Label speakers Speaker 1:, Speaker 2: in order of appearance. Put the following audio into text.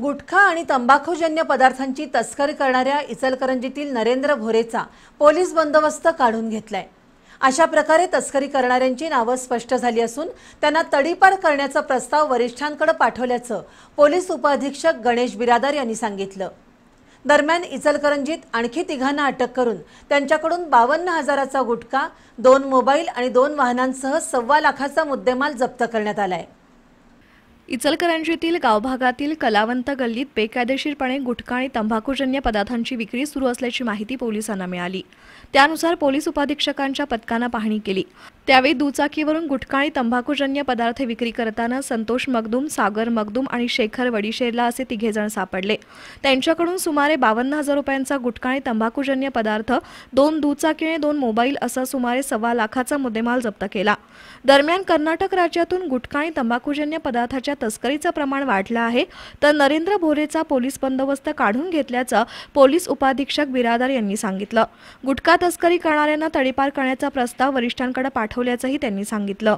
Speaker 1: गुटखा आणि तंबाखूजन्य पदार्थांची तस्करी करणाऱ्या इचलकरंजीतील नरेंद्र भोरेचा पोलीस बंदोबस्त काढून घेतलाय अशा प्रकारे तस्करी करणाऱ्यांची नावं स्पष्ट झाली असून त्यांना तडीपार करण्याचा प्रस्ताव वरिष्ठांकडे पाठवल्याचं पोलीस उपअधीक्षक गणेश बिरादार यांनी सांगितलं दरम्यान इचलकरंजीत आणखी तिघांना अटक करून त्यांच्याकडून बावन्न हजाराचा गुटखा दोन मोबाईल आणि दोन वाहनांसह सव्वा लाखाचा मुद्देमाल जप्त करण्यात आला आहे इचलकरंजीतील
Speaker 2: गावभागातील कलावंत गल्लीत बेकायदेशीरपणे गुटखा आणि तंबाखूजन्य पदार्थांची विक्री सुरू असल्याची माहिती पोलिसांना मिळाली त्यानुसार पोलीस उपाधीक्षकांच्या पथकानं पाहणी केली त्यावेळी दुचाकीवरून गुटखा आणि तंबाखूजन्य पदार्थ विक्री करताना संतोष मगदूम सागर मगदूम आणि शेखर वडीशेरला असे तिघे जण सापडले त्यांच्याकडून सुमारे बावन्न हजार रुपयांचा गुटखा आणि तंबाखूजन्य पदार्थ दोन दुचाकी आणि दोन मोबाईल असा सुमारे सव्वा लाखाचा मुद्देमाल जप्त केला दरम्यान कर्नाटक राज्यातून गुटखा आणि तंबाखूजन्य पदार्थाच्या तस्करीचं प्रमाण वाढलं आहे तर नरेंद्र भोरेचा पोलीस बंदोबस्त काढून घेतल्याचं पोलीस उपाधीक्षक बिरादार यांनी सांगितलं गुटखा तस्करी करणाऱ्यांना तडीपार करण्याचा प्रस्ताव वरिष्ठांकडे पाठवल्याचंही त्यांनी सांगितलं